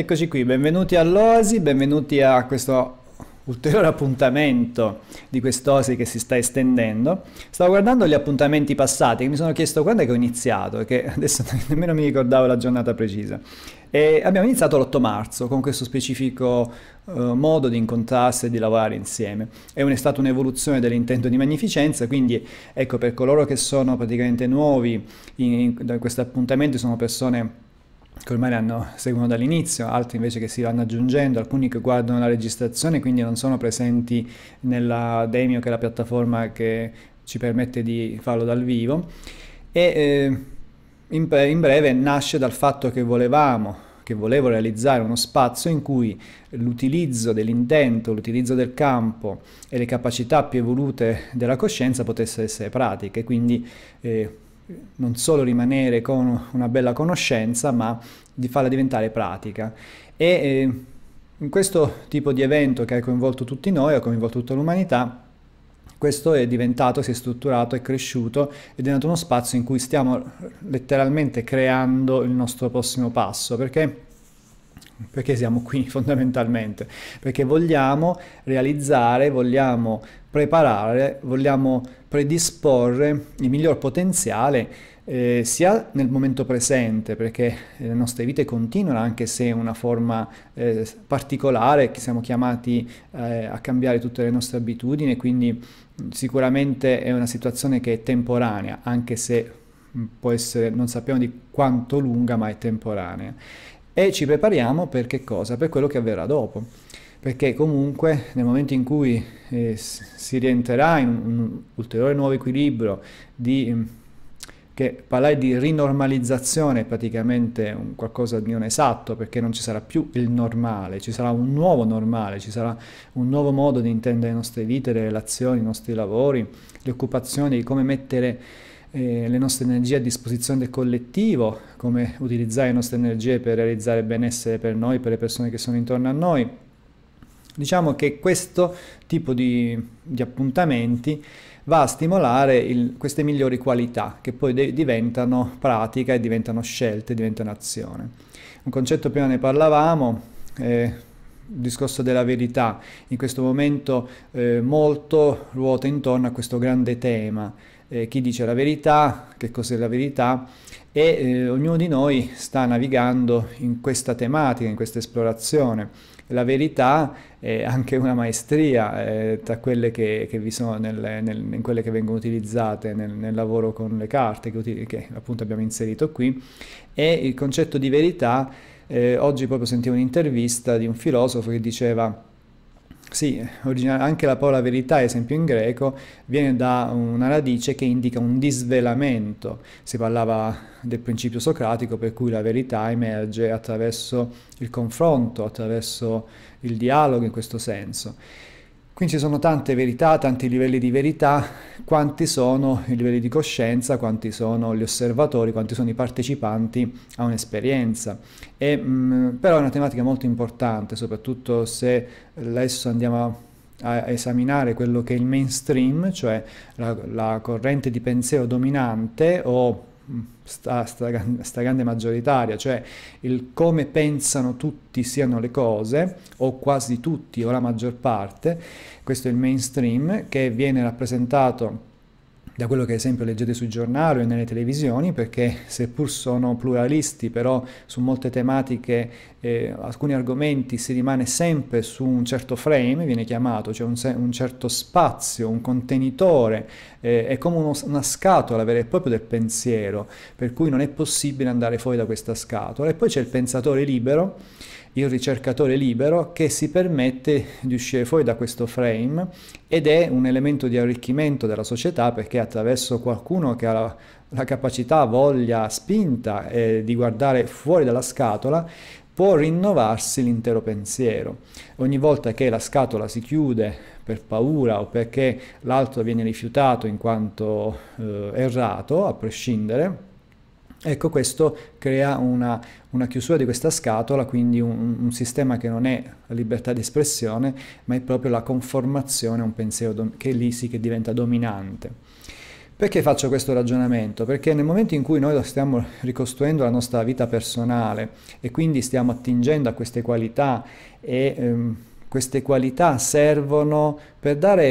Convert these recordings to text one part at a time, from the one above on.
Eccoci qui, benvenuti all'Oasi, benvenuti a questo ulteriore appuntamento di quest'Oasi che si sta estendendo. Stavo guardando gli appuntamenti passati e mi sono chiesto quando è che ho iniziato, perché adesso nemmeno mi ricordavo la giornata precisa. E abbiamo iniziato l'8 marzo con questo specifico uh, modo di incontrarsi e di lavorare insieme. È, un, è stata un'evoluzione dell'intento di magnificenza, quindi ecco per coloro che sono praticamente nuovi in, in, in questo appuntamento sono persone che ormai hanno, seguono dall'inizio, altri invece che si vanno aggiungendo, alcuni che guardano la registrazione quindi non sono presenti nella Demio che è la piattaforma che ci permette di farlo dal vivo e eh, in, in breve nasce dal fatto che volevamo che volevo realizzare uno spazio in cui l'utilizzo dell'intento, l'utilizzo del campo e le capacità più evolute della coscienza potessero essere pratiche, quindi eh, non solo rimanere con una bella conoscenza, ma di farla diventare pratica. E eh, in questo tipo di evento che ha coinvolto tutti noi, ha coinvolto tutta l'umanità, questo è diventato, si è strutturato, è cresciuto ed è nato uno spazio in cui stiamo letteralmente creando il nostro prossimo passo, perché perché siamo qui fondamentalmente? Perché vogliamo realizzare, vogliamo preparare, vogliamo predisporre il miglior potenziale eh, sia nel momento presente, perché eh, le nostre vite continuano anche se in una forma eh, particolare, che siamo chiamati eh, a cambiare tutte le nostre abitudini, quindi mm, sicuramente è una situazione che è temporanea, anche se mm, può essere, non sappiamo di quanto lunga, ma è temporanea. E ci prepariamo per che cosa? Per quello che avverrà dopo perché comunque nel momento in cui eh, si rientrerà in un ulteriore nuovo equilibrio di mm, che parlare di rinormalizzazione è praticamente qualcosa di non esatto perché non ci sarà più il normale, ci sarà un nuovo normale, ci sarà un nuovo modo di intendere le nostre vite, le relazioni, i nostri lavori, le occupazioni, come mettere eh, le nostre energie a disposizione del collettivo, come utilizzare le nostre energie per realizzare benessere per noi, per le persone che sono intorno a noi Diciamo che questo tipo di, di appuntamenti va a stimolare il, queste migliori qualità che poi de- diventano pratica e diventano scelte, diventano azione. Un concetto prima ne parlavamo, eh, il discorso della verità, in questo momento eh, molto ruota intorno a questo grande tema. Eh, chi dice la verità, che cos'è la verità e eh, ognuno di noi sta navigando in questa tematica, in questa esplorazione la verità è anche una maestria eh, tra quelle che, che vi sono nel, nel, in quelle che vengono utilizzate nel, nel lavoro con le carte che, che, appunto abbiamo inserito qui e il concetto di verità eh, oggi proprio sentivo un'intervista di un filosofo che diceva sì, anche la parola verità, ad esempio in greco, viene da una radice che indica un disvelamento. Si parlava del principio socratico per cui la verità emerge attraverso il confronto, attraverso il dialogo in questo senso. Quindi ci sono tante verità, tanti livelli di verità, quanti sono i livelli di coscienza, quanti sono gli osservatori, quanti sono i partecipanti a un'esperienza. E, mh, però è una tematica molto importante, soprattutto se adesso andiamo a a esaminare quello che è il mainstream, cioè la, la, corrente di pensiero dominante o sta, sta, stragrande maggioritaria, cioè il come pensano tutti siano le cose, o quasi tutti, o la maggior parte, questo è il mainstream, che viene rappresentato da quello che ad esempio leggete sui giornali o nelle televisioni, perché seppur sono pluralisti, però su molte tematiche, eh, alcuni argomenti si rimane sempre su un certo frame, viene chiamato, cioè un, un certo spazio, un contenitore, eh, è come uno, una scatola vera e propria del pensiero, per cui non è possibile andare fuori da questa scatola. E poi c'è il pensatore libero il ricercatore libero che si permette di uscire fuori da questo frame ed è un elemento di arricchimento della società perché attraverso qualcuno che ha la, la capacità, voglia, spinta eh, di guardare fuori dalla scatola può rinnovarsi l'intero pensiero. Ogni volta che la scatola si chiude per paura o perché l'altro viene rifiutato in quanto eh, errato, a prescindere, Ecco, questo crea una una chiusura di questa scatola, quindi un, un, sistema che non è la libertà di espressione, ma è proprio la conformazione a un pensiero che lì sì che diventa dominante. Perché faccio questo ragionamento? Perché nel momento in cui noi stiamo ricostruendo la nostra vita personale e quindi stiamo attingendo a queste qualità e ehm, queste qualità servono per dare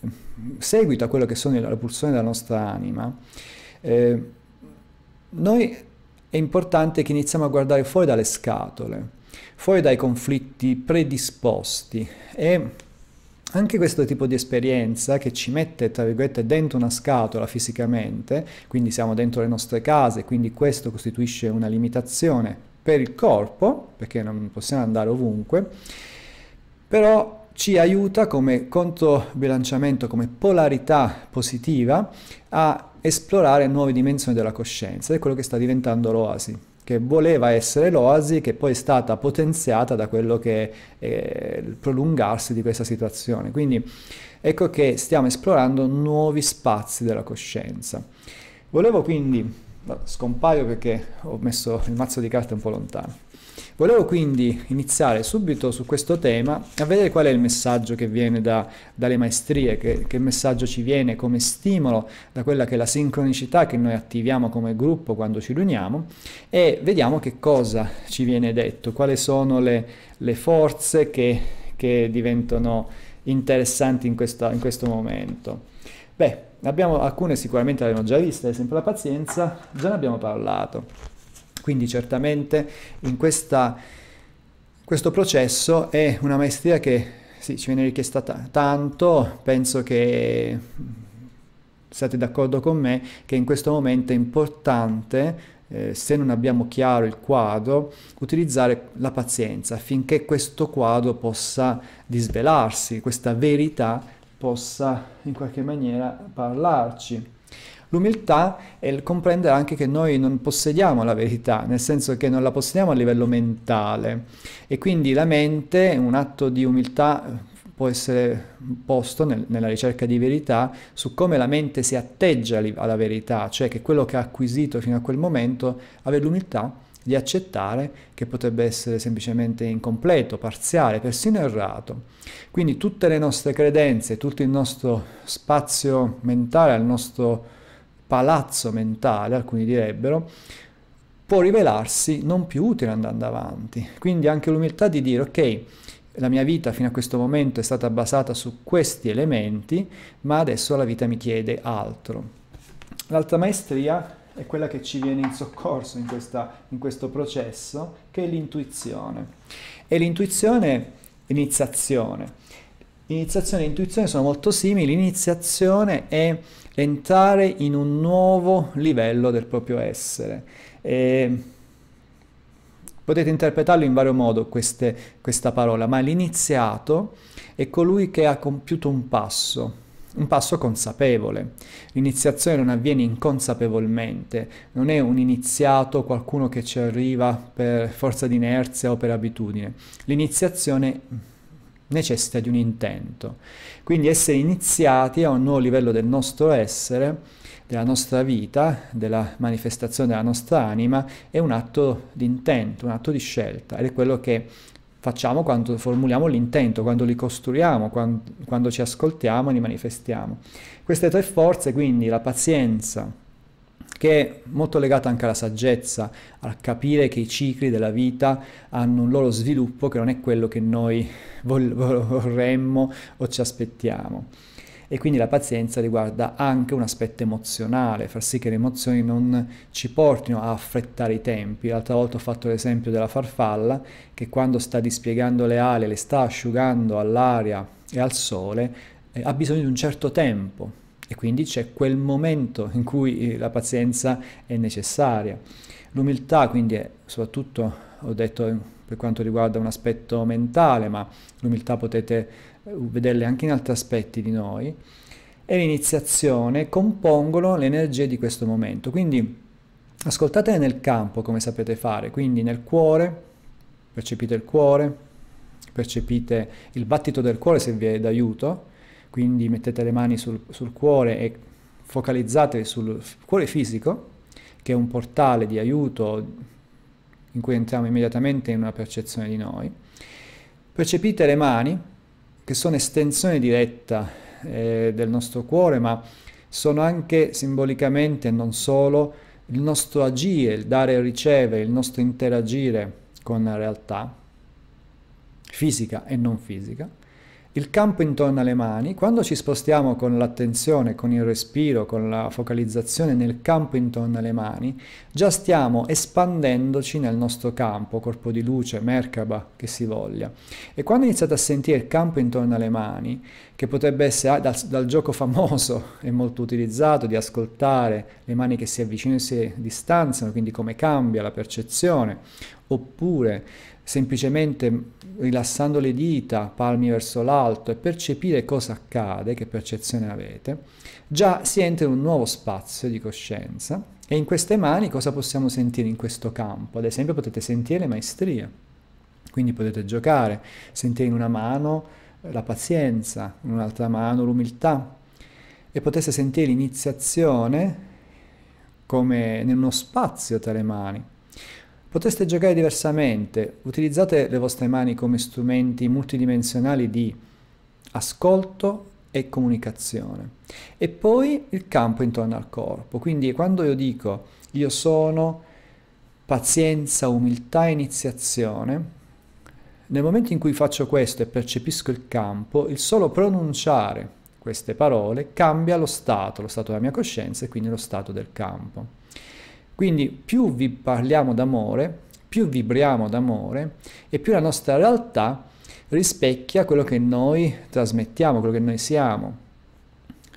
ehm, seguito a quello che sono le pulsioni della nostra anima, eh, noi è importante che iniziamo a guardare fuori dalle scatole, fuori dai conflitti predisposti e anche questo tipo di esperienza che ci mette, tra virgolette, dentro una scatola fisicamente, quindi siamo dentro le nostre case, quindi questo costituisce una limitazione per il corpo, perché non possiamo andare ovunque, però ci aiuta come controbilanciamento, come polarità positiva a esplorare nuove dimensioni della coscienza, è quello che sta diventando l'oasi, che voleva essere l'oasi, che poi è stata potenziata da quello che è eh, il prolungarsi di questa situazione. Quindi ecco che stiamo esplorando nuovi spazi della coscienza. Volevo quindi, scompaio perché ho messo il mazzo di carte un po' lontano, Volevo quindi iniziare subito su questo tema a vedere qual è il messaggio che viene da, dalle maestrie, che, che messaggio ci viene come stimolo da quella che è la sincronicità che noi attiviamo come gruppo quando ci riuniamo e vediamo che cosa ci viene detto, quali sono le, le forze che, che, diventano interessanti in, questa, in questo momento. Beh, abbiamo, alcune sicuramente le abbiamo già viste, ad esempio la pazienza, già ne abbiamo parlato. Quindi certamente in questa, questo processo è una maestria che sì, ci viene richiesta t- tanto, penso che mm, siate d'accordo con me che in questo momento è importante eh, se non abbiamo chiaro il quadro, utilizzare la pazienza affinché questo quadro possa disvelarsi, questa verità possa in qualche maniera parlarci. L'umiltà è il comprendere anche che noi non possediamo la verità, nel senso che non la possediamo a livello mentale e quindi la mente, un atto di umiltà può essere posto nel, nella ricerca di verità su come la mente si atteggia alla verità, cioè che quello che ha acquisito fino a quel momento avere l'umiltà di accettare che potrebbe essere semplicemente incompleto, parziale, persino errato. Quindi tutte le nostre credenze, tutto il nostro spazio mentale, il nostro palazzo mentale, alcuni direbbero, può rivelarsi non più utile andando avanti. Quindi anche l'umiltà di dire, ok, la mia vita fino a questo momento è stata basata su questi elementi, ma adesso la vita mi chiede altro. L'altra maestria è quella che ci viene in soccorso in, questa, in questo processo, che è l'intuizione. E l'intuizione è iniziazione. Iniziazione e intuizione sono molto simili, l'iniziazione è entrare in un nuovo livello del proprio essere. E potete interpretarlo in vario modo queste, questa parola, ma l'iniziato è colui che ha compiuto un passo, un passo consapevole. L'iniziazione non avviene inconsapevolmente, non è un iniziato qualcuno che ci arriva per forza di inerzia o per abitudine. L'iniziazione necessita di un intento. Quindi essere iniziati a un nuovo livello del nostro essere, della nostra vita, della manifestazione della nostra anima, è un atto di intento, un atto di scelta ed è quello che facciamo quando formuliamo l'intento, quando li costruiamo, quando, quando ci ascoltiamo e li manifestiamo. Queste tre forze, quindi la pazienza, che è molto legata anche alla saggezza, a capire che i cicli della vita hanno un loro sviluppo che non è quello che noi vorremmo o ci aspettiamo. E quindi la pazienza riguarda anche un aspetto emozionale, far sì che le emozioni non ci portino a affrettare i tempi. L'altra volta ho fatto l'esempio della farfalla che quando sta dispiegando le ali, le sta asciugando all'aria e al sole, eh, ha bisogno di un certo tempo e quindi c'è quel momento in cui eh, la pazienza è necessaria. L'umiltà quindi è soprattutto, ho detto eh, per quanto riguarda un aspetto mentale, ma l'umiltà potete eh, vederla anche in altri aspetti di noi, e l'iniziazione compongono le energie di questo momento. Quindi ascoltatele nel campo come sapete fare, quindi nel cuore, percepite il cuore, percepite il battito del cuore se vi è d'aiuto, quindi mettete le mani sul, sul cuore e focalizzate sul cuore fisico, che è un portale di aiuto in cui entriamo immediatamente in una percezione di noi. Percepite le mani, che sono estensione diretta eh, del nostro cuore, ma sono anche simbolicamente, non solo, il nostro agire, il dare e ricevere, il nostro interagire con la realtà, fisica e non fisica il campo intorno alle mani, quando ci spostiamo con l'attenzione, con il respiro, con la focalizzazione nel campo intorno alle mani, già stiamo espandendoci nel nostro campo, corpo di luce, merkaba, che si voglia. E quando iniziate a sentire il campo intorno alle mani, che potrebbe essere ah, dal, dal gioco famoso e molto utilizzato di ascoltare le mani che si avvicinano e si distanziano, quindi come cambia la percezione, oppure semplicemente rilassando le dita, palmi verso l'alto e percepire cosa accade, che percezione avete, già si entra in un nuovo spazio di coscienza e in queste mani cosa possiamo sentire in questo campo? Ad esempio potete sentire le maestrie, quindi potete giocare, sentire in una mano la pazienza, in un'altra mano l'umiltà e potete sentire l'iniziazione come in uno spazio tra le mani Potreste giocare diversamente, utilizzate le vostre mani come strumenti multidimensionali di ascolto e comunicazione. E poi il campo intorno al corpo, quindi quando io dico io sono pazienza, umiltà, iniziazione, nel momento in cui faccio questo e percepisco il campo, il solo pronunciare queste parole cambia lo stato, lo stato della mia coscienza e quindi lo stato del campo. Quindi più vi parliamo d'amore, più vibriamo d'amore e più la nostra realtà rispecchia quello che noi trasmettiamo, quello che noi siamo.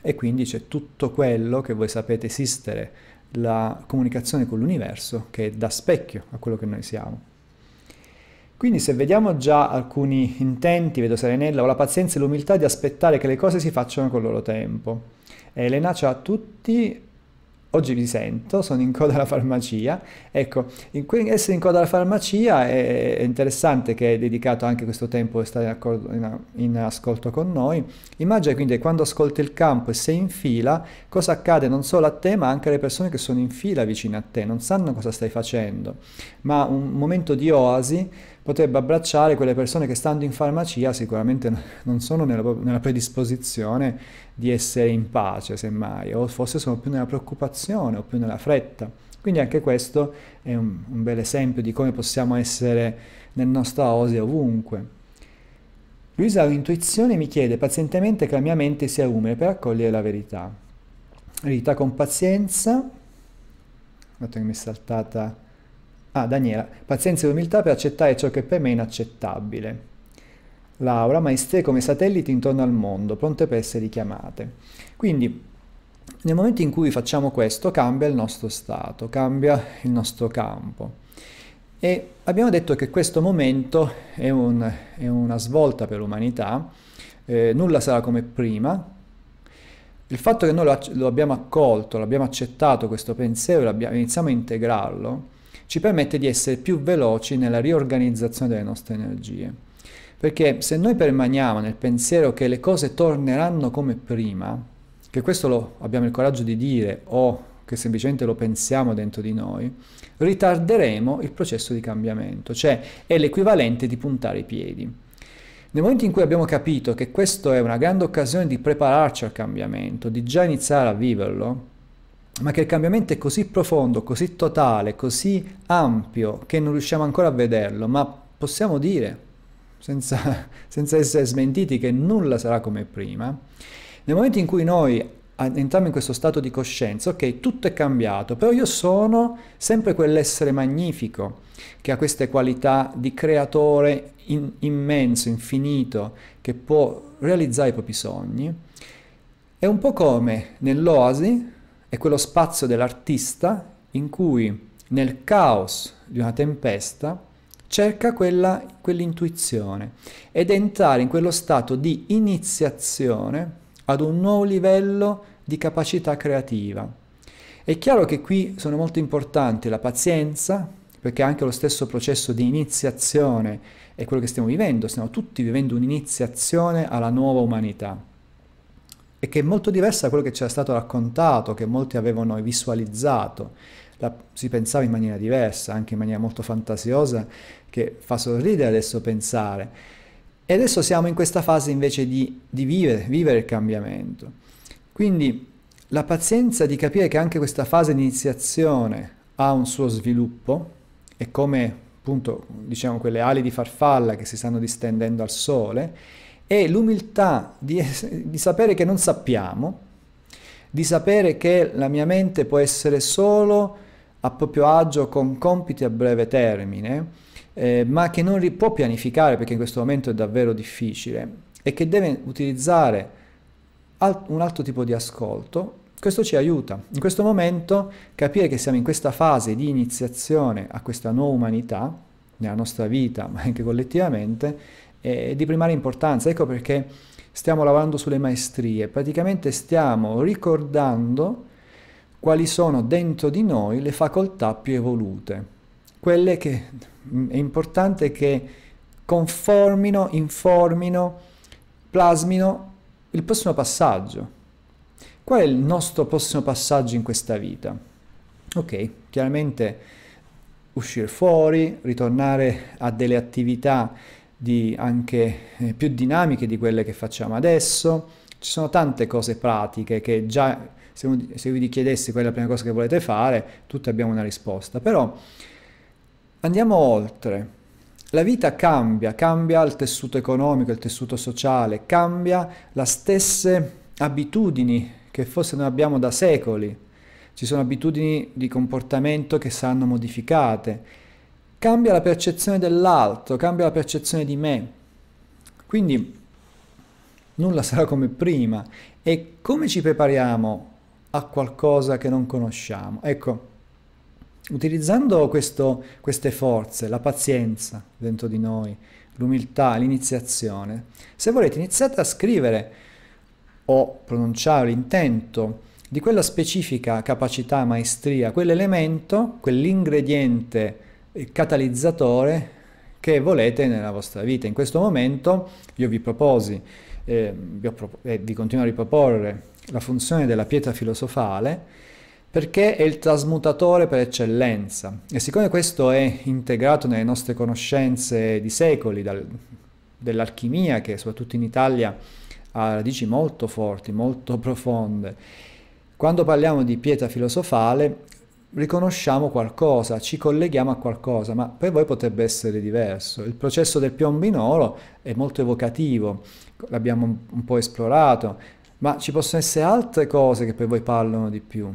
E quindi c'è tutto quello che voi sapete esistere, la comunicazione con l'universo che da specchio a quello che noi siamo. Quindi se vediamo già alcuni intenti, vedo Serenella, ho la pazienza e l'umiltà di aspettare che le cose si facciano col loro tempo. Elena ciao a tutti oggi vi sento, sono in coda alla farmacia. Ecco, in que- essere in coda alla farmacia è, è interessante che hai dedicato anche questo tempo a stare in, in, ascolto con noi. Immagina quindi quando ascolti il campo e sei in fila, cosa accade non solo a te ma anche alle persone che sono in fila vicino a te, non sanno cosa stai facendo, ma un momento di oasi potrebbe abbracciare quelle persone che stando in farmacia sicuramente non sono nella, nella predisposizione di essere in pace, semmai, o forse sono più nella preoccupazione o più nella fretta. Quindi anche questo è un, un bel esempio di come possiamo essere nel nostro oasi ovunque. Luisa all'intuizione mi chiede pazientemente che la mia mente sia umile per accogliere la verità. Rita con pazienza, dato che mi è saltata Ah, Daniela, pazienza e umiltà per accettare ciò che per me è inaccettabile. Laura, maestrie come satelliti intorno al mondo, pronte per essere richiamate. Quindi, nel momento in cui facciamo questo, cambia il nostro stato, cambia il nostro campo. E abbiamo detto che questo momento è, un, è una svolta per l'umanità, eh, nulla sarà come prima. Il fatto che noi lo, lo abbiamo accolto, l'abbiamo accettato questo pensiero, iniziamo a integrarlo, ci permette di essere più veloci nella riorganizzazione delle nostre energie. Perché se noi permaniamo nel pensiero che le cose torneranno come prima, che questo lo abbiamo il coraggio di dire o che semplicemente lo pensiamo dentro di noi, ritarderemo il processo di cambiamento, cioè è l'equivalente di puntare i piedi. Nel momento in cui abbiamo capito che questa è una grande occasione di prepararci al cambiamento, di già iniziare a viverlo, ma che il cambiamento è così profondo, così totale, così ampio che non riusciamo ancora a vederlo, ma possiamo dire, senza, senza essere smentiti, che nulla sarà come prima, nel momento in cui noi entriamo in questo stato di coscienza, ok, tutto è cambiato, però io sono sempre quell'essere magnifico che ha queste qualità di creatore in, immenso, infinito, che può realizzare i propri sogni. È un po' come nell'oasi è quello spazio dell'artista in cui nel caos di una tempesta cerca quella, quell'intuizione ed entrare in quello stato di iniziazione ad un nuovo livello di capacità creativa. È chiaro che qui sono molto importanti la pazienza, perché anche lo stesso processo di iniziazione è quello che stiamo vivendo, stiamo tutti vivendo un'iniziazione alla nuova umanità e che è molto diversa da quello che ci era stato raccontato, che molti avevano visualizzato. La, si pensava in maniera diversa, anche in maniera molto fantasiosa, che fa sorridere adesso pensare. E adesso siamo in questa fase invece di, di vivere, vivere il cambiamento. Quindi la pazienza di capire che anche questa fase di iniziazione ha un suo sviluppo, è come appunto diciamo quelle ali di farfalla che si stanno distendendo al sole, è l'umiltà di, di sapere che non sappiamo, di sapere che la mia mente può essere solo a proprio agio con compiti a breve termine, eh, ma che non può pianificare perché in questo momento è davvero difficile e che deve utilizzare alt un altro tipo di ascolto, questo ci aiuta. In questo momento capire che siamo in questa fase di iniziazione a questa nuova umanità, nella nostra vita, ma anche collettivamente, è eh, di primaria importanza. Ecco perché stiamo lavorando sulle maestrie. Praticamente stiamo ricordando quali sono dentro di noi le facoltà più evolute, quelle che mm, è importante che conformino, informino, plasmino il prossimo passaggio. Qual è il nostro prossimo passaggio in questa vita? Ok, chiaramente uscire fuori, ritornare a delle attività di anche eh, più dinamiche di quelle che facciamo adesso. Ci sono tante cose pratiche che già se, uno, se vi chiedessi quella è la prima cosa che volete fare, tutti abbiamo una risposta. Però andiamo oltre. La vita cambia, cambia il tessuto economico, il tessuto sociale, cambia le stesse abitudini che forse non abbiamo da secoli. Ci sono abitudini di comportamento che saranno modificate cambia la percezione dell'altro, cambia la percezione di me. Quindi nulla sarà come prima. E come ci prepariamo a qualcosa che non conosciamo? Ecco, utilizzando questo, queste forze, la pazienza dentro di noi, l'umiltà, l'iniziazione, se volete iniziate a scrivere o pronunciare l'intento di quella specifica capacità, maestria, quell'elemento, quell'ingrediente catalizzatore che volete nella vostra vita. In questo momento io vi proposi eh, vi, prop- eh, vi continuo a riproporre la funzione della pietra filosofale perché è il trasmutatore per eccellenza e siccome questo è integrato nelle nostre conoscenze di secoli dal, dell'alchimia che soprattutto in Italia ha radici molto forti, molto profonde, quando parliamo di pietra filosofale riconosciamo qualcosa, ci colleghiamo a qualcosa, ma per voi potrebbe essere diverso. Il processo del piombinolo è molto evocativo, l'abbiamo un po' esplorato, ma ci possono essere altre cose che per voi parlano di più.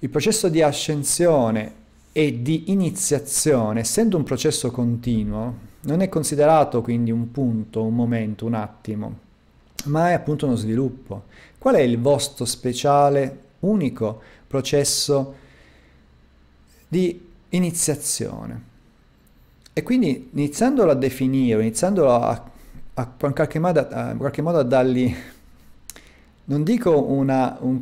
Il processo di ascensione e di iniziazione, essendo un processo continuo, non è considerato quindi un punto, un momento, un attimo, ma è appunto uno sviluppo. Qual è il vostro speciale, unico processo di iniziazione. E quindi iniziandolo a definire, iniziandolo a, a, in, qualche modo, a in, qualche modo, a dargli, non dico una, un,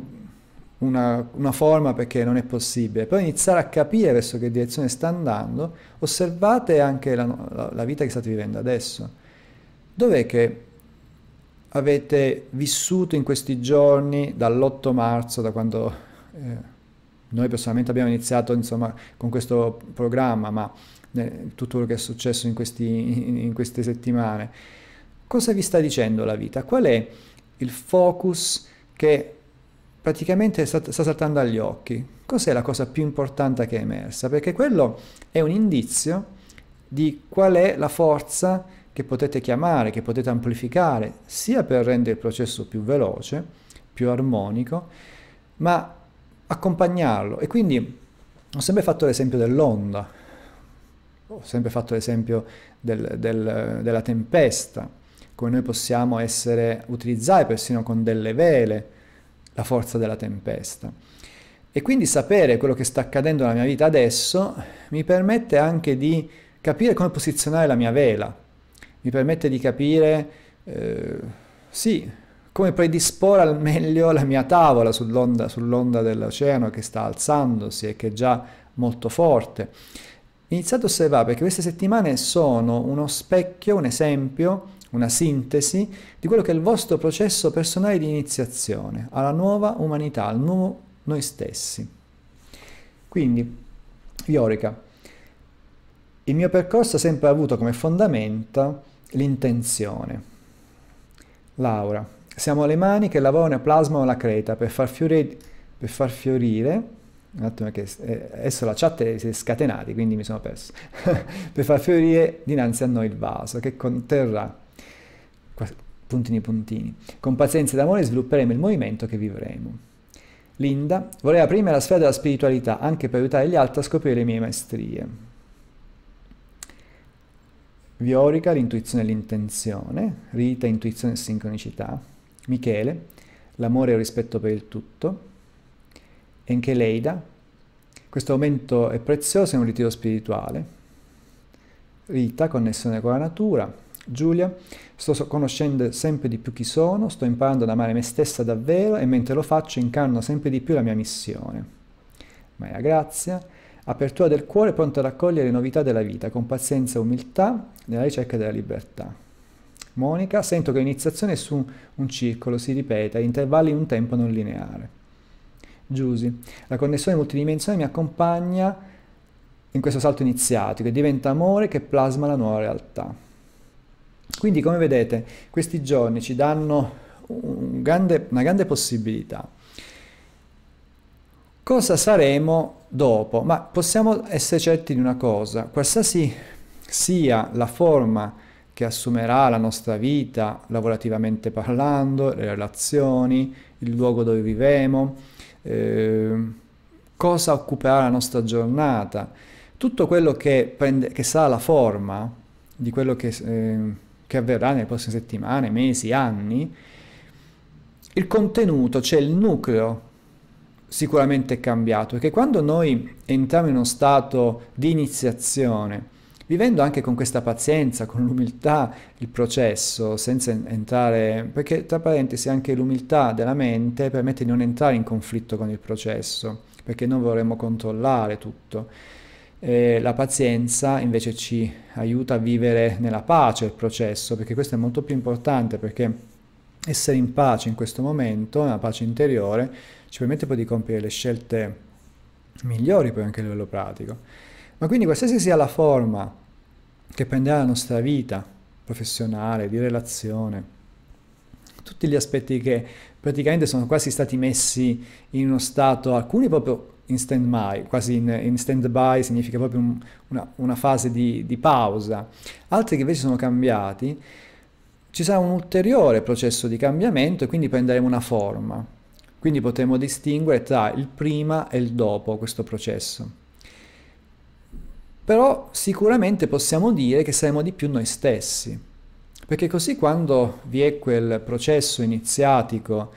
una, una forma perché non è possibile, però iniziare a capire verso che direzione sta andando, osservate anche la, la, la vita che state vivendo adesso. Dov'è che avete vissuto in questi giorni dall'8 marzo, da quando... Eh, noi personalmente abbiamo iniziato insomma, con questo programma, ma eh, tutto quello che è successo in, questi, in queste settimane, cosa vi sta dicendo la vita? Qual è il focus che praticamente sta, sta saltando agli occhi? Cos'è la cosa più importante che è emersa? Perché quello è un indizio di qual è la forza che potete chiamare, che potete amplificare, sia per rendere il processo più veloce, più armonico, ma accompagnarlo. E quindi ho sempre fatto l'esempio dell'onda, ho sempre fatto l'esempio del, del, della tempesta, come noi possiamo essere, utilizzare persino con delle vele la forza della tempesta. E quindi sapere quello che sta accadendo nella mia vita adesso mi permette anche di capire come posizionare la mia vela, mi permette di capire, eh, sì, come predisporre al meglio la mia tavola sull'onda, sull'onda dell'oceano che sta alzandosi e che è già molto forte. Iniziate a osservare perché queste settimane sono uno specchio, un esempio, una sintesi di quello che è il vostro processo personale di iniziazione alla nuova umanità, al nuovo noi stessi. Quindi, Iorica, il mio percorso ha sempre avuto come fondamenta l'intenzione. Laura, siamo le mani che lavorano e plasmano la creta per far fiorire, per far fiorire un attimo che eh, adesso la chat si è scatenata, quindi mi sono perso, per far fiorire dinanzi a noi il vaso che conterrà puntini puntini. Con pazienza ed amore svilupperemo il movimento che vivremo. Linda vorrei aprirmi la sfera della spiritualità, anche per aiutare gli altri a scoprire le mie maestrie. Viorica, l'intuizione e l'intenzione, Rita, intuizione e sincronicità, Michele, l'amore e il rispetto per il tutto, Encheleida, questo aumento è prezioso in un ritiro spirituale, Rita, connessione con la natura, Giulia, sto conoscendo sempre di più chi sono, sto imparando ad amare me stessa davvero e mentre lo faccio incarno sempre di più la mia missione. Maria Grazia, apertura del cuore pronta ad accogliere le novità della vita con pazienza e umiltà nella ricerca della libertà monica, sento che l'iniziazione è su un circolo si ripete a intervalli in un tempo non lineare. Giusy, la connessione multidimensionale mi accompagna in questo salto iniziatico e diventa amore che plasma la nuova realtà. Quindi come vedete questi giorni ci danno un grande, una grande possibilità. Cosa saremo dopo? Ma possiamo essere certi di una cosa, qualsiasi sia la forma che assumerà la nostra vita lavorativamente parlando, le relazioni, il luogo dove vivemo, eh, cosa occuperà la nostra giornata, tutto quello che, prende, che sarà la forma di quello che, eh, che avverrà nelle prossime settimane, mesi, anni, il contenuto, cioè il nucleo sicuramente è cambiato, perché quando noi entriamo in uno stato di iniziazione, vivendo anche con questa pazienza, con l'umiltà, il processo, senza entrare, perché tra parentesi anche l'umiltà della mente permette di non entrare in conflitto con il processo, perché noi vorremmo controllare tutto. E la pazienza invece ci aiuta a vivere nella pace il processo, perché questo è molto più importante, perché essere in pace in questo momento, nella pace interiore, ci permette poi di compiere le scelte migliori poi anche a livello pratico. Ma quindi qualsiasi sia la forma che prenderà la nostra vita professionale, di relazione, tutti gli aspetti che praticamente sono quasi stati messi in uno stato, alcuni proprio in stand by, quasi in, in stand by significa proprio un, una, una, fase di, di pausa, altri che invece sono cambiati, ci sarà un ulteriore processo di cambiamento e quindi prenderemo una forma. Quindi potremo distinguere tra il prima e il dopo questo processo. Però sicuramente possiamo dire che saremo di più noi stessi, perché così quando vi è quel processo iniziatico,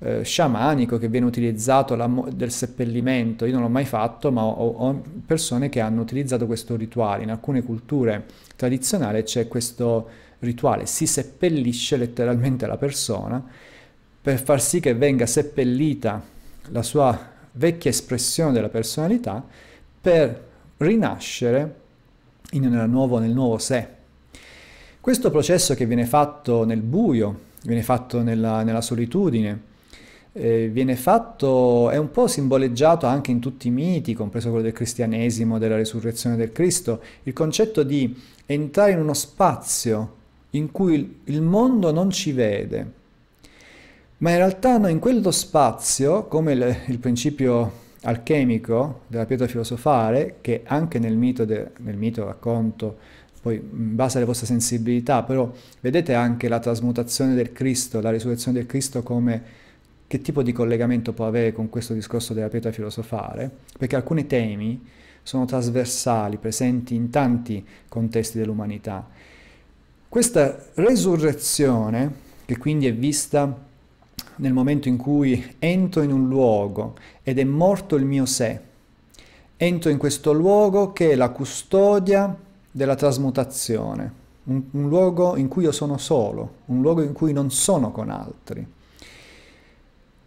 eh, sciamanico che viene utilizzato del seppellimento, io non l'ho mai fatto, ma ho, ho persone che hanno utilizzato questo rituale, in alcune culture tradizionali c'è questo rituale, si seppellisce letteralmente la persona per far sì che venga seppellita la sua vecchia espressione della personalità per rinascere nuovo, nel nuovo sé. Questo processo che viene fatto nel buio, viene fatto nella, nella solitudine, eh, viene fatto, è un po' simboleggiato anche in tutti i miti, compreso quello del cristianesimo, della risurrezione del Cristo, il concetto di entrare in uno spazio in cui il mondo non ci vede. Ma in realtà noi in quello spazio, come il, il principio alchemico della pietra filosofale, che anche nel mito, de, nel mito racconto, poi in base alle vostre sensibilità, però vedete anche la trasmutazione del Cristo, la risurrezione del Cristo come che tipo di collegamento può avere con questo discorso della pietra filosofale, perché alcuni temi sono trasversali, presenti in tanti contesti dell'umanità. Questa resurrezione, che quindi è vista nel momento in cui entro in un luogo ed è morto il mio sé, entro in questo luogo che è la custodia della trasmutazione, un, un luogo in cui io sono solo, un luogo in cui non sono con altri.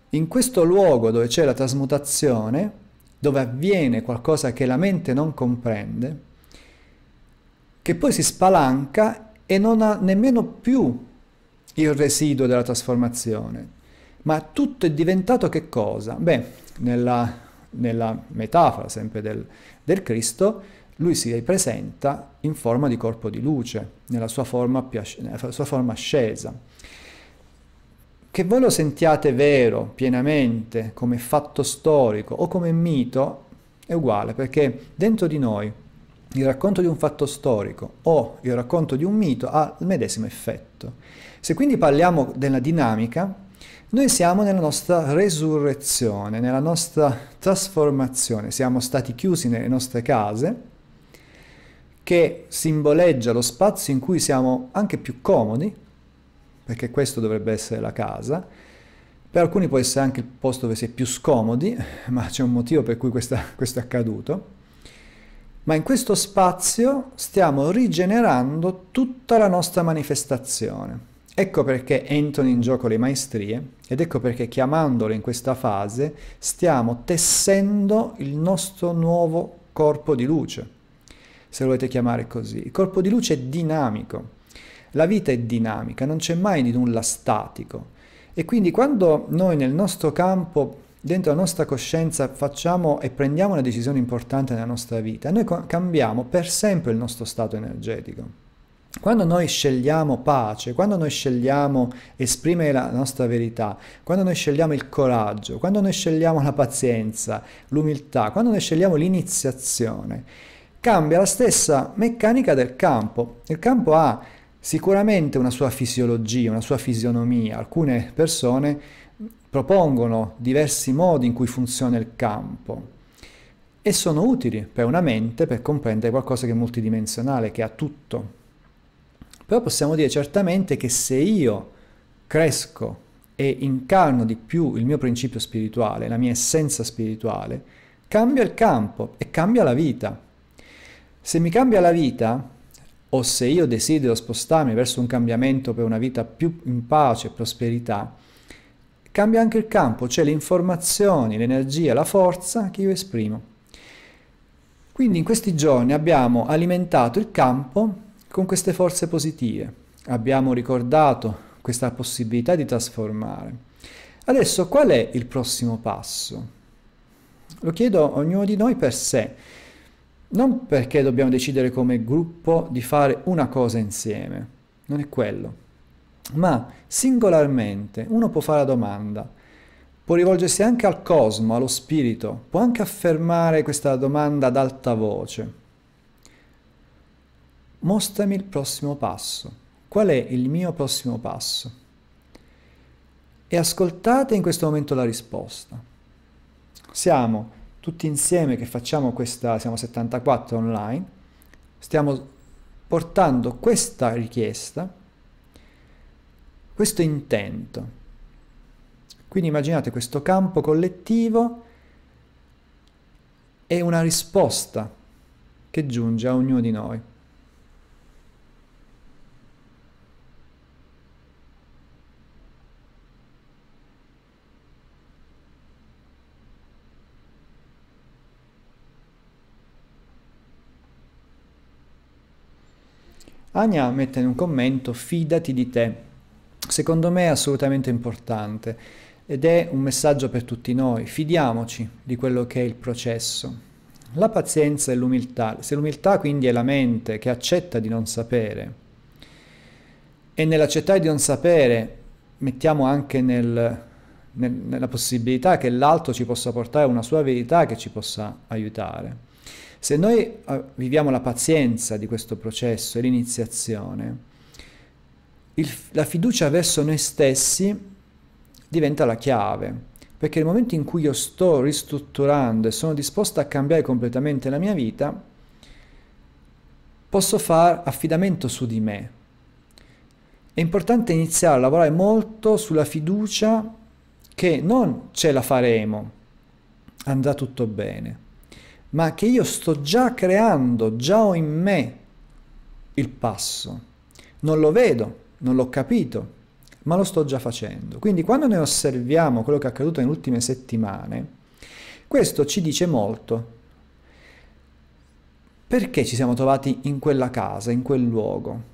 In questo luogo dove c'è la trasmutazione, dove avviene qualcosa che la mente non comprende, che poi si spalanca e non ha nemmeno più il residuo della trasformazione. Ma tutto è diventato che cosa? Beh, nella, nella metafora sempre del, del Cristo, lui si ripresenta in forma di corpo di luce, nella sua forma, nella sua forma ascesa. Che voi lo sentiate vero, pienamente, come fatto storico o come mito, è uguale, perché dentro di noi il racconto di un fatto storico o il racconto di un mito ha il medesimo effetto. Se quindi parliamo della dinamica, noi siamo nella nostra resurrezione, nella nostra trasformazione, siamo stati chiusi nelle nostre case, che simboleggia lo spazio in cui siamo anche più comodi, perché questo dovrebbe essere la casa, per alcuni può essere anche il posto dove si è più scomodi, ma c'è un motivo per cui questa, questo è accaduto. Ma in questo spazio stiamo rigenerando tutta la nostra manifestazione. Ecco perché entrano in gioco le maestrie ed ecco perché chiamandole in questa fase stiamo tessendo il nostro nuovo corpo di luce, se lo volete chiamare così. Il corpo di luce è dinamico, la vita è dinamica, non c'è mai di nulla statico. E quindi quando noi nel nostro campo dentro la nostra coscienza facciamo e prendiamo una decisione importante nella nostra vita, noi cambiamo per sempre il nostro stato energetico. Quando noi scegliamo pace, quando noi scegliamo esprimere la nostra verità, quando noi scegliamo il coraggio, quando noi scegliamo la pazienza, l'umiltà, quando noi scegliamo l'iniziazione, cambia la stessa meccanica del campo. Il campo ha sicuramente una sua fisiologia, una sua fisionomia. Alcune persone propongono diversi modi in cui funziona il campo e sono utili per una mente per comprendere qualcosa che è multidimensionale, che ha tutto. Però possiamo dire certamente che se io cresco e incarno di più il mio principio spirituale, la mia essenza spirituale, cambia il campo e cambia la vita. Se mi cambia la vita, o se io desidero spostarmi verso un cambiamento per una vita più in pace e prosperità, cambia anche il campo, cioè le informazioni, l'energia, la forza che io esprimo. Quindi in questi giorni abbiamo alimentato il campo con queste forze positive. Abbiamo ricordato questa possibilità di trasformare. Adesso qual è il prossimo passo? Lo chiedo a ognuno di noi per sé, non perché dobbiamo decidere come gruppo di fare una cosa insieme, non è quello, ma singolarmente uno può fare la domanda, può rivolgersi anche al cosmo, allo spirito, può anche affermare questa domanda ad alta voce mostrami il prossimo passo. Qual è il mio prossimo passo? E ascoltate in questo momento la risposta. Siamo tutti insieme che facciamo questa, siamo 74 online, stiamo portando questa richiesta, questo intento. Quindi immaginate questo campo collettivo e una risposta che giunge a ognuno di noi. Ania mette in un commento fidati di te. Secondo me è assolutamente importante ed è un messaggio per tutti noi, fidiamoci di quello che è il processo. La pazienza e l'umiltà, se l'umiltà quindi è la mente che accetta di non sapere e nell'accettare di non sapere mettiamo anche nel, nel, nella possibilità che l'altro ci possa portare una sua verità che ci possa aiutare. Se noi ah, viviamo la pazienza di questo processo e l'iniziazione, la fiducia verso noi stessi diventa la chiave, perché nel momento in cui io sto ristrutturando e sono disposto a cambiare completamente la mia vita, posso fare affidamento su di me. È importante iniziare a lavorare molto sulla fiducia che non ce la faremo, andrà tutto bene ma che io sto già creando, già ho in me il passo. Non lo vedo, non l'ho capito, ma lo sto già facendo. Quindi quando noi osserviamo quello che è accaduto nelle ultime settimane, questo ci dice molto. Perché ci siamo trovati in quella casa, in quel luogo?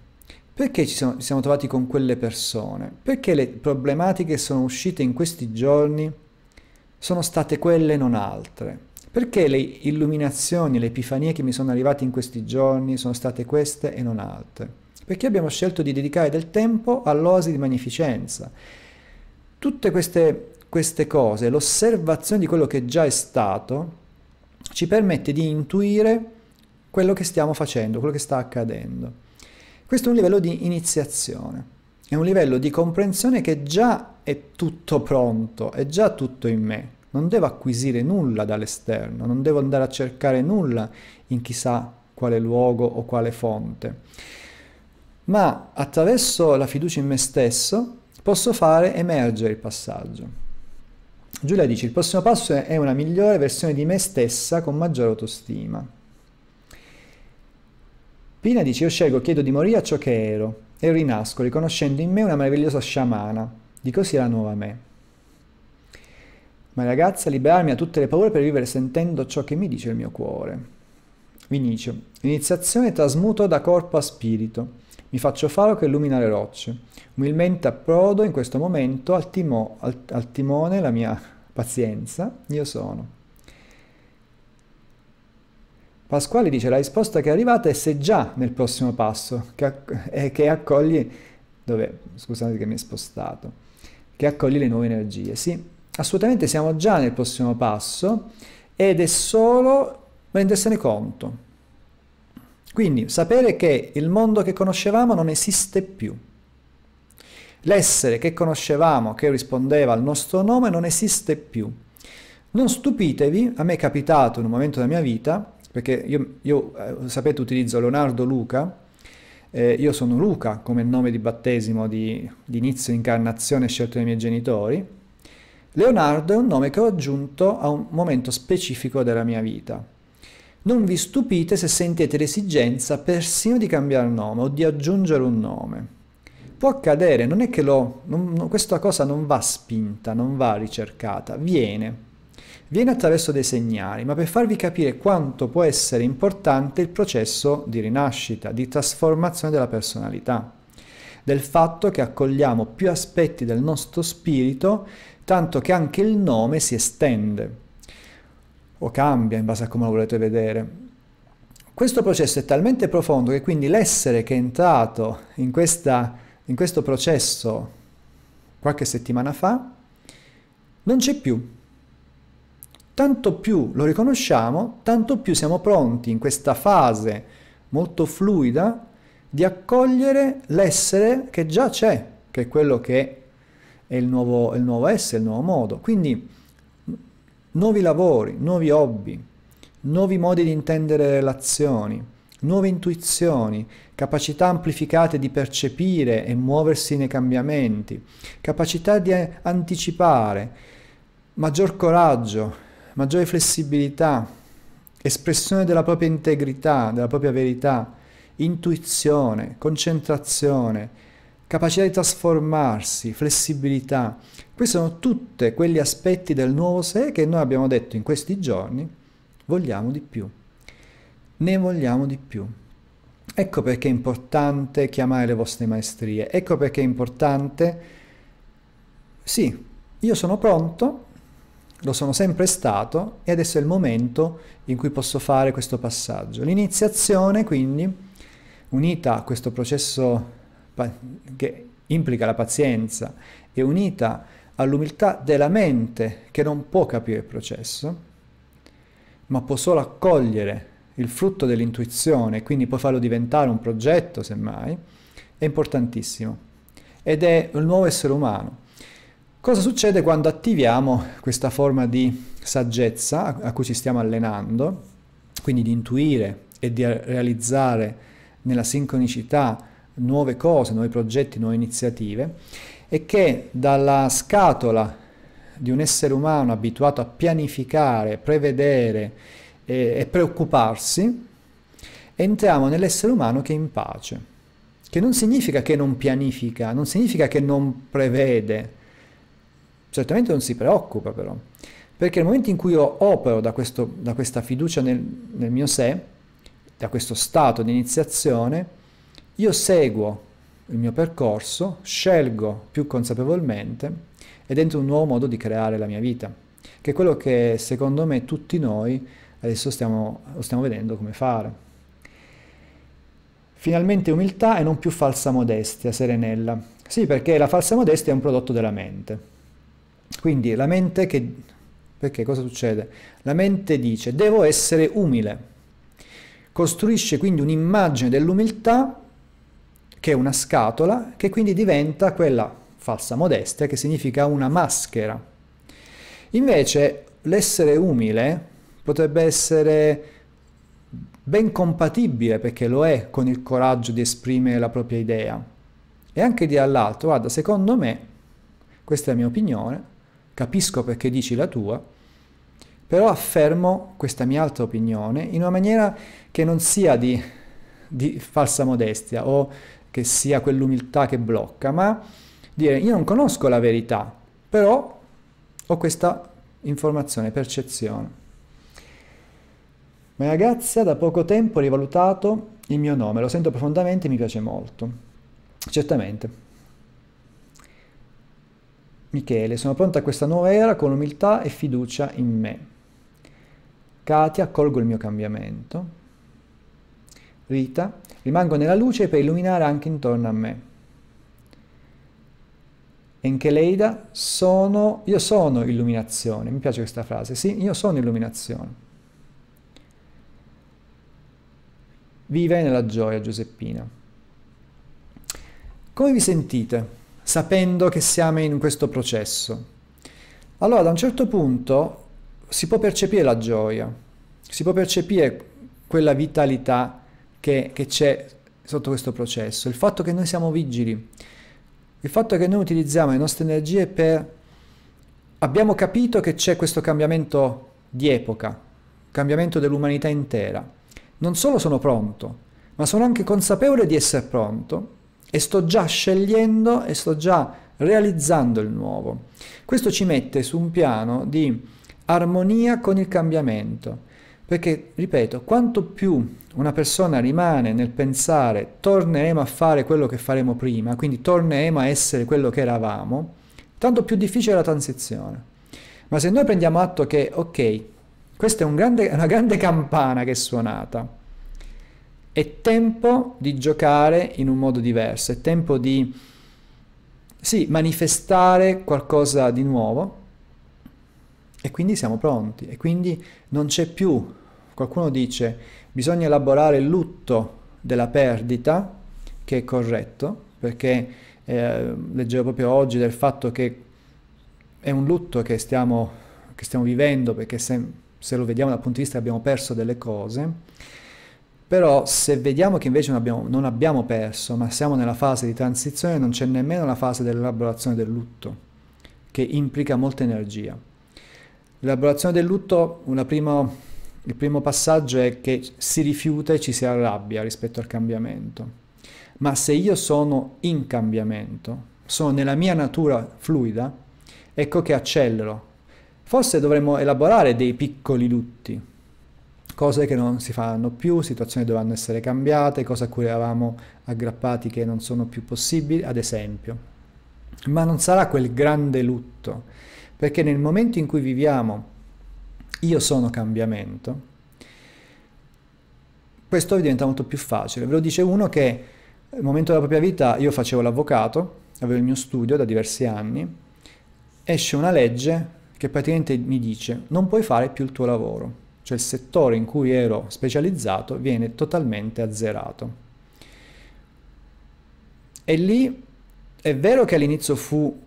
Perché ci siamo, ci siamo trovati con quelle persone? Perché le problematiche che sono uscite in questi giorni sono state quelle e non altre? Perché le illuminazioni, le epifanie che mi sono arrivate in questi giorni sono state queste e non altre? Perché abbiamo scelto di dedicare del tempo all'osi di magnificenza. Tutte queste, queste cose, l'osservazione di quello che già è stato, ci permette di intuire quello che stiamo facendo, quello che sta accadendo. Questo è un livello di iniziazione, è un livello di comprensione che già è tutto pronto, è già tutto in me, non devo acquisire nulla dall'esterno, non devo andare a cercare nulla in chissà quale luogo o quale fonte, ma attraverso la fiducia in me stesso posso fare emergere il passaggio. Giulia dice, il prossimo passo è una migliore versione di me stessa con maggiore autostima. Pina dice, io scelgo, chiedo di morire a ciò che ero e rinasco riconoscendo in me una meravigliosa sciamana. Di così la nuova me. Ma ragazza, liberarmi da tutte le paure per vivere sentendo ciò che mi dice il mio cuore. Vinicio, iniziazione trasmuto da corpo a spirito. Mi faccio faro che illumina le rocce. Umilmente approdo in questo momento al, timo, al, al timone la mia pazienza. Io sono. Pasquale dice la risposta che è arrivata è se già nel prossimo passo che, acc- eh, che accogli dove scusate che mi è spostato che accogli le nuove energie sì Assolutamente siamo già nel prossimo passo ed è solo rendersene conto. Quindi sapere che il mondo che conoscevamo non esiste più. L'essere che conoscevamo, che rispondeva al nostro nome, non esiste più. Non stupitevi, a me è capitato in un momento della mia vita, perché io, io eh, sapete, utilizzo Leonardo Luca, eh, io sono Luca come nome di battesimo di, di inizio incarnazione scelto dai miei genitori, Leonardo è un nome che ho aggiunto a un momento specifico della mia vita. Non vi stupite se sentite l'esigenza persino di cambiare nome o di aggiungere un nome. Può accadere, non è che lo, non, questa cosa non va spinta, non va ricercata, viene. Viene attraverso dei segnali, ma per farvi capire quanto può essere importante il processo di rinascita, di trasformazione della personalità, del fatto che accogliamo più aspetti del nostro spirito tanto che anche il nome si estende o cambia in base a come lo volete vedere. Questo processo è talmente profondo che quindi l'essere che è entrato in, questa, in questo processo qualche settimana fa non c'è più. Tanto più lo riconosciamo, tanto più siamo pronti in questa fase molto fluida di accogliere l'essere che già c'è, che è quello che è il nuovo, è il nuovo essere, il nuovo modo. Quindi nuovi lavori, nuovi hobby, nuovi modi di intendere relazioni, nuove intuizioni, capacità amplificate di percepire e muoversi nei cambiamenti, capacità di anticipare, maggior coraggio, maggiore flessibilità, espressione della propria integrità, della propria verità, intuizione, concentrazione, capacità di trasformarsi, flessibilità. Questi sono tutti quegli aspetti del nuovo sé che noi abbiamo detto in questi giorni, vogliamo di più, ne vogliamo di più. Ecco perché è importante chiamare le vostre maestrie, ecco perché è importante, sì, io sono pronto, lo sono sempre stato e adesso è il momento in cui posso fare questo passaggio. L'iniziazione quindi, unita a questo processo che implica la pazienza e unita all'umiltà della mente che non può capire il processo, ma può solo accogliere il frutto dell'intuizione, quindi può farlo diventare un progetto, semmai, è importantissimo. Ed è il nuovo essere umano. Cosa succede quando attiviamo questa forma di saggezza a cui ci stiamo allenando, quindi di intuire e di realizzare nella sincronicità nuove cose, nuovi progetti, nuove iniziative e che dalla scatola di un essere umano abituato a pianificare, prevedere e, e preoccuparsi, entriamo nell'essere umano che è in pace, che non significa che non pianifica, non significa che non prevede, certamente non si preoccupa però, perché nel momento in cui io opero da, questo, da questa fiducia nel, nel mio sé, da questo stato di iniziazione, io seguo il mio percorso, scelgo più consapevolmente ed entro un nuovo modo di creare la mia vita, che è quello che secondo me tutti noi adesso stiamo, stiamo vedendo come fare. Finalmente umiltà e non più falsa modestia, Serenella. Sì, perché la falsa modestia è un prodotto della mente. Quindi la mente che... Perché cosa succede? La mente dice devo essere umile. Costruisce quindi un'immagine dell'umiltà che è una scatola che quindi diventa quella falsa modestia che significa una maschera. Invece l'essere umile potrebbe essere ben compatibile perché lo è con il coraggio di esprimere la propria idea e anche dire all'altro guarda secondo me questa è la mia opinione capisco perché dici la tua però affermo questa mia altra opinione in una maniera che non sia di, di falsa modestia o che sia quell'umiltà che blocca, ma dire io non conosco la verità, però ho questa informazione, percezione. Ma ragazza, da poco tempo ho rivalutato il mio nome, lo sento profondamente e mi piace molto. Certamente. Michele, sono pronta a questa nuova era con umiltà e fiducia in me. Katia, accolgo il mio cambiamento. Rita, rimango nella luce per illuminare anche intorno a me. Encheleida, sono, io sono illuminazione, mi piace questa frase, sì, io sono illuminazione. Vive nella gioia, Giuseppina. Come vi sentite sapendo che siamo in questo processo? Allora, da un certo punto si può percepire la gioia, si può percepire quella vitalità che, che c'è sotto questo processo, il fatto che noi siamo vigili, il fatto che noi utilizziamo le nostre energie per... Abbiamo capito che c'è questo cambiamento di epoca, cambiamento dell'umanità intera. Non solo sono pronto, ma sono anche consapevole di essere pronto e sto già scegliendo e sto già realizzando il nuovo. Questo ci mette su un piano di armonia con il cambiamento perché, ripeto, quanto più una persona rimane nel pensare torneremo a fare quello che faremo prima, quindi torneremo a essere quello che eravamo, tanto più difficile è la transizione. Ma se noi prendiamo atto che, ok, questa è un grande, una grande campana che è suonata, è tempo di giocare in un modo diverso, è tempo di, sì, manifestare qualcosa di nuovo, e quindi siamo pronti e quindi non c'è più Qualcuno dice bisogna elaborare il lutto della perdita, che è corretto, perché eh, leggevo proprio oggi del fatto che è un lutto che stiamo, che stiamo vivendo, perché se, se lo vediamo dal punto di vista che abbiamo perso delle cose, però se vediamo che invece non abbiamo, non abbiamo, perso, ma siamo nella fase di transizione, non c'è nemmeno la fase dell'elaborazione del lutto, che implica molta energia. L'elaborazione del lutto, una prima il primo passaggio è che si rifiuta e ci si arrabbia rispetto al cambiamento. Ma se io sono in cambiamento, sono nella mia natura fluida, ecco che accelero. Forse dovremmo elaborare dei piccoli lutti, cose che non si fanno più, situazioni dovranno essere cambiate, cose a cui eravamo aggrappati che non sono più possibili, ad esempio. Ma non sarà quel grande lutto, perché nel momento in cui viviamo io sono cambiamento, questo diventa molto più facile. Ve lo dice uno che nel momento della propria vita io facevo l'avvocato, avevo il mio studio da diversi anni, esce una legge che praticamente mi dice non puoi fare più il tuo lavoro, cioè il settore in cui ero specializzato viene totalmente azzerato. E lì è vero che all'inizio fu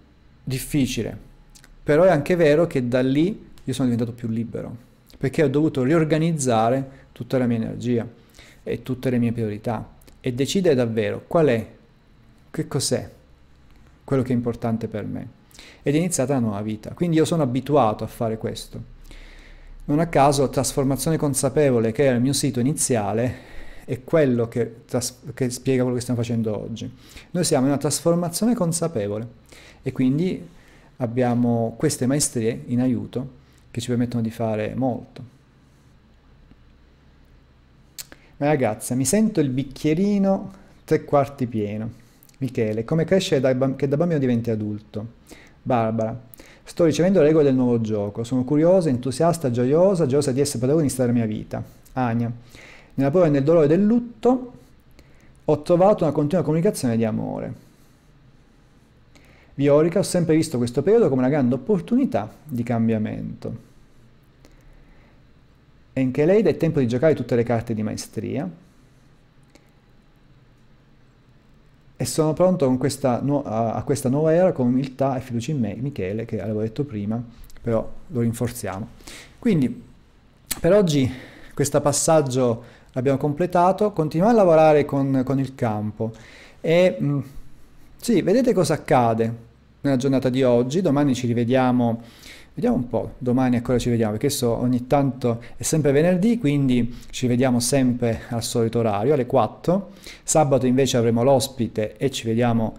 difficile, però è anche vero che da lì io sono diventato più libero perché ho dovuto riorganizzare tutta la mia energia e tutte le mie priorità e decidere davvero qual è, che cos'è quello che è importante per me. Ed è iniziata la nuova vita. Quindi io sono abituato a fare questo. Non a caso la trasformazione consapevole, che era il mio sito iniziale, è quello che, che spiega quello che stiamo facendo oggi. Noi siamo in una trasformazione consapevole e quindi abbiamo queste maestrie in aiuto che ci permettono di fare molto. Ma ragazza, mi sento il bicchierino tre quarti pieno. Michele, come crescere da che da bambino diventi adulto? Barbara, sto ricevendo le regole del nuovo gioco, sono curiosa, entusiasta, gioiosa, gioiosa di essere protagonista della mia vita. Ania, nella prova e nel dolore del lutto ho trovato una continua comunicazione di amore. Viorica, ho sempre visto questo periodo come una grande opportunità di cambiamento. Enkeleide è tempo di giocare tutte le carte di maestria. E sono pronto questa a questa nuova era con umiltà e fiducia in me, Michele, che avevo detto prima, però lo rinforziamo. Quindi, per oggi questo passaggio l'abbiamo completato, continuiamo a lavorare con, con il campo e mh, mm, sì, vedete cosa accade nella giornata di oggi. Domani ci rivediamo. Vediamo un po' domani ancora ci vediamo, perché so, ogni tanto è sempre venerdì, quindi ci vediamo sempre al solito orario, alle 4. Sabato invece avremo l'ospite e ci vediamo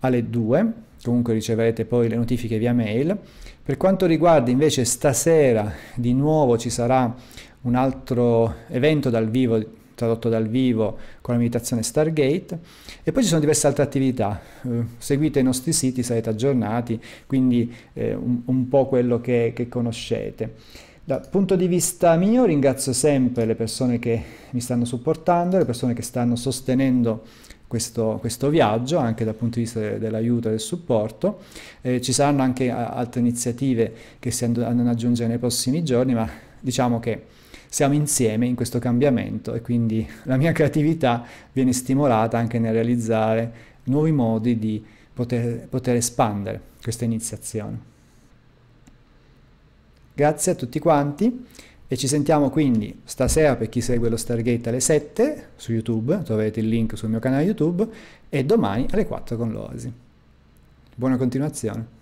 alle 2. Comunque riceverete poi le notifiche via mail. Per quanto riguarda invece stasera, di nuovo ci sarà un altro evento dal vivo tradotto dal vivo con la meditazione Stargate e poi ci sono diverse altre attività, eh, seguite i nostri siti, sarete aggiornati, quindi eh, un, un, po' quello che, che conoscete. Dal punto di vista mio ringrazio sempre le persone che mi stanno supportando, le persone che stanno sostenendo questo, questo viaggio, anche dal punto di vista dell'aiuto e del supporto. Eh, ci saranno anche altre iniziative che si andranno ad aggiungere nei prossimi giorni, ma diciamo che siamo insieme in questo cambiamento e quindi la mia creatività viene stimolata anche nel realizzare nuovi modi di poter, poter espandere questa iniziazione. Grazie a tutti quanti e ci sentiamo quindi stasera per chi segue lo Stargate alle 7 su YouTube, troverete il link sul mio canale YouTube e domani alle 4 con l'Oasi. Buona continuazione.